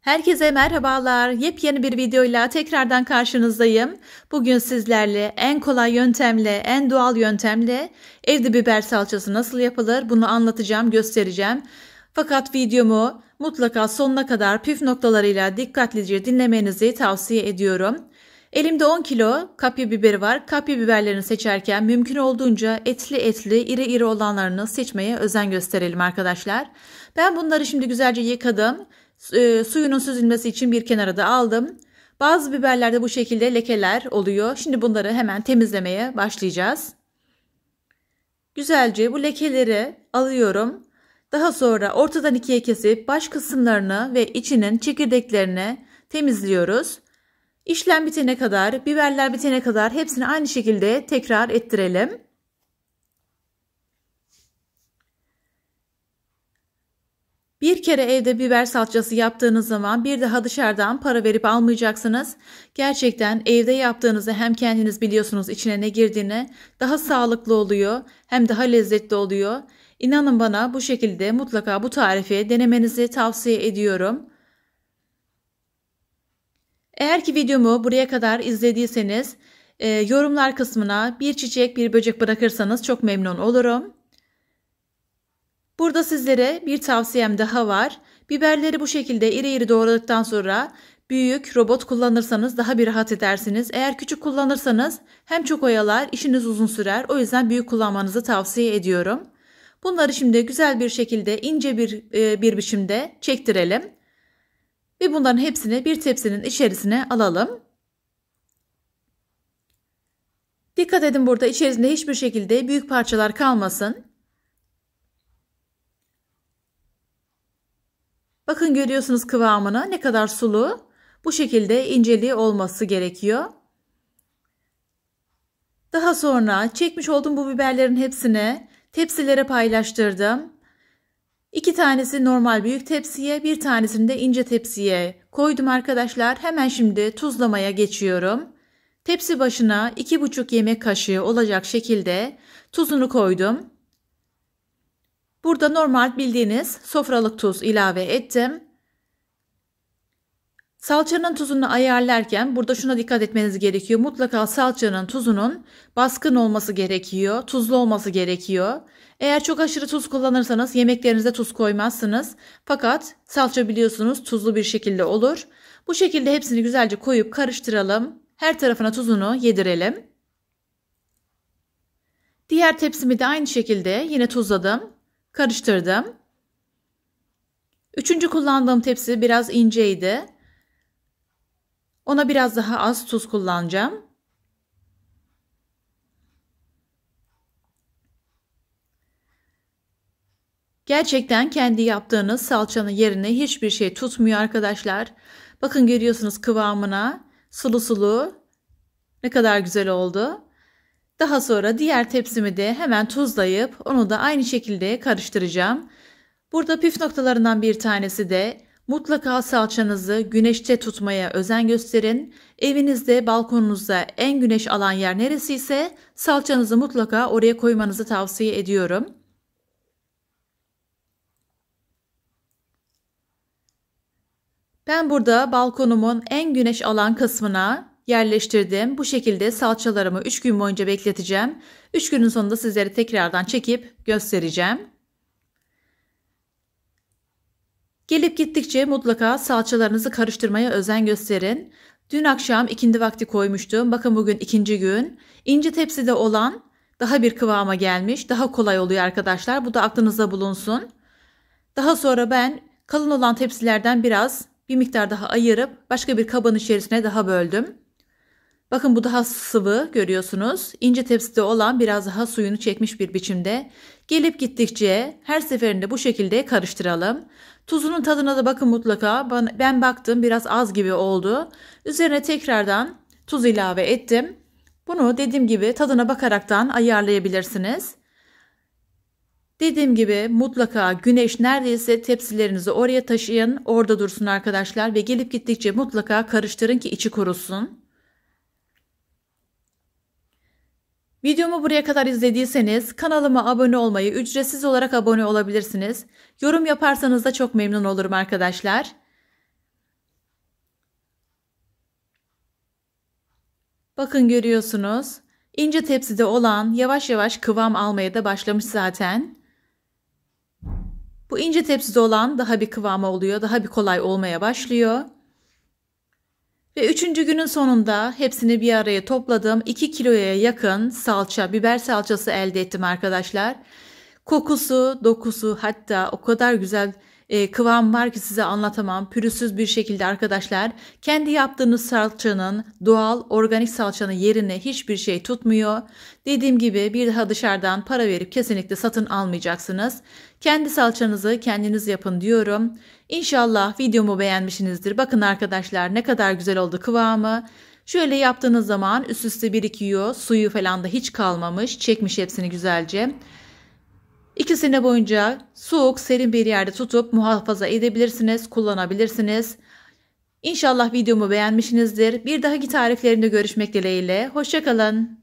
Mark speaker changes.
Speaker 1: Herkese merhabalar. Yepyeni bir videoyla tekrardan karşınızdayım. Bugün sizlerle en kolay yöntemle, en doğal yöntemle evde biber salçası nasıl yapılır bunu anlatacağım, göstereceğim. Fakat videomu mutlaka sonuna kadar püf noktalarıyla dikkatlice dinlemenizi tavsiye ediyorum. Elimde 10 kilo kapya biberi var. Kapya biberlerini seçerken mümkün olduğunca etli etli iri iri olanlarını seçmeye özen gösterelim arkadaşlar. Ben bunları şimdi güzelce yıkadım e, suyunun süzülmesi için bir kenara da aldım. Bazı biberlerde bu şekilde lekeler oluyor. Şimdi bunları hemen temizlemeye başlayacağız. Güzelce bu lekeleri alıyorum. Daha sonra ortadan ikiye kesip baş kısımlarını ve içinin çekirdeklerini temizliyoruz. İşlem bitene kadar, biberler bitene kadar hepsini aynı şekilde tekrar ettirelim. Bir kere evde biber salçası yaptığınız zaman bir daha dışarıdan para verip almayacaksınız. Gerçekten evde yaptığınızı hem kendiniz biliyorsunuz içine ne girdiğini daha sağlıklı oluyor hem daha lezzetli oluyor. İnanın bana bu şekilde mutlaka bu tarifi denemenizi tavsiye ediyorum. Eğer ki videomu buraya kadar izlediyseniz e, yorumlar kısmına bir çiçek bir böcek bırakırsanız çok memnun olurum. Burada sizlere bir tavsiyem daha var. Biberleri bu şekilde iri iri doğradıktan sonra büyük robot kullanırsanız daha bir rahat edersiniz. Eğer küçük kullanırsanız hem çok oyalar, işiniz uzun sürer. O yüzden büyük kullanmanızı tavsiye ediyorum. Bunları şimdi güzel bir şekilde ince bir e, bir biçimde çektirelim. Ve bunların hepsini bir tepsinin içerisine alalım. Dikkat edin burada içerisinde hiçbir şekilde büyük parçalar kalmasın. Bakın görüyorsunuz kıvamını ne kadar sulu. Bu şekilde inceliği olması gerekiyor. Daha sonra çekmiş olduğum bu biberlerin hepsini tepsilere paylaştırdım. İki tanesi normal büyük tepsiye, bir tanesini de ince tepsiye koydum arkadaşlar. Hemen şimdi tuzlamaya geçiyorum. Tepsi başına 2,5 yemek kaşığı olacak şekilde tuzunu koydum. Burada normal bildiğiniz sofralık tuz ilave ettim. Salçanın tuzunu ayarlarken burada şuna dikkat etmeniz gerekiyor. Mutlaka salçanın tuzunun baskın olması gerekiyor. Tuzlu olması gerekiyor. Eğer çok aşırı tuz kullanırsanız yemeklerinize tuz koymazsınız. Fakat salça biliyorsunuz tuzlu bir şekilde olur. Bu şekilde hepsini güzelce koyup karıştıralım. Her tarafına tuzunu yedirelim. Diğer tepsimi de aynı şekilde yine tuzladım. Karıştırdım. Üçüncü kullandığım tepsi biraz inceydi. Ona biraz daha az tuz kullanacağım. Gerçekten kendi yaptığınız salçanın yerine hiçbir şey tutmuyor arkadaşlar. Bakın görüyorsunuz kıvamına sulu sulu ne kadar güzel oldu. Daha sonra diğer tepsimi de hemen tuzlayıp onu da aynı şekilde karıştıracağım. Burada püf noktalarından bir tanesi de mutlaka salçanızı güneşte tutmaya özen gösterin. Evinizde balkonunuzda en güneş alan yer neresi ise salçanızı mutlaka oraya koymanızı tavsiye ediyorum. Ben burada balkonumun en güneş alan kısmına yerleştirdim. Bu şekilde salçalarımı 3 gün boyunca bekleteceğim. 3 günün sonunda sizlere tekrardan çekip göstereceğim. Gelip gittikçe mutlaka salçalarınızı karıştırmaya özen gösterin. Dün akşam ikindi vakti koymuştum. Bakın bugün ikinci gün. İnce tepside olan daha bir kıvama gelmiş. Daha kolay oluyor arkadaşlar. Bu da aklınızda bulunsun. Daha sonra ben kalın olan tepsilerden biraz bir miktar daha ayırıp başka bir kabın içerisine daha böldüm. Bakın bu daha sıvı görüyorsunuz. İnce tepside olan biraz daha suyunu çekmiş bir biçimde. Gelip gittikçe her seferinde bu şekilde karıştıralım. Tuzunun tadına da bakın mutlaka. Ben baktım biraz az gibi oldu. Üzerine tekrardan tuz ilave ettim. Bunu dediğim gibi tadına bakaraktan ayarlayabilirsiniz. Dediğim gibi mutlaka güneş neredeyse tepsilerinizi oraya taşıyın. Orada dursun arkadaşlar ve gelip gittikçe mutlaka karıştırın ki içi kurusun. Videomu buraya kadar izlediyseniz kanalıma abone olmayı ücretsiz olarak abone olabilirsiniz. Yorum yaparsanız da çok memnun olurum arkadaşlar. Bakın görüyorsunuz. ince tepside olan yavaş yavaş kıvam almaya da başlamış zaten. Bu ince tepside olan daha bir kıvama oluyor, daha bir kolay olmaya başlıyor. Ve üçüncü günün sonunda hepsini bir araya topladım. 2 kiloya yakın salça, biber salçası elde ettim arkadaşlar. Kokusu, dokusu hatta o kadar güzel e, kıvam var ki size anlatamam. Pürüzsüz bir şekilde arkadaşlar kendi yaptığınız salçanın doğal organik salçanın yerine hiçbir şey tutmuyor. Dediğim gibi bir daha dışarıdan para verip kesinlikle satın almayacaksınız. Kendi salçanızı kendiniz yapın diyorum. İnşallah videomu beğenmişsinizdir. Bakın arkadaşlar ne kadar güzel oldu kıvamı. Şöyle yaptığınız zaman üst üste birikiyor. Suyu falan da hiç kalmamış. Çekmiş hepsini güzelce. İkisini boyunca soğuk, serin bir yerde tutup muhafaza edebilirsiniz, kullanabilirsiniz. İnşallah videomu beğenmişsinizdir. Bir dahaki tariflerimde görüşmek dileğiyle. Hoşçakalın.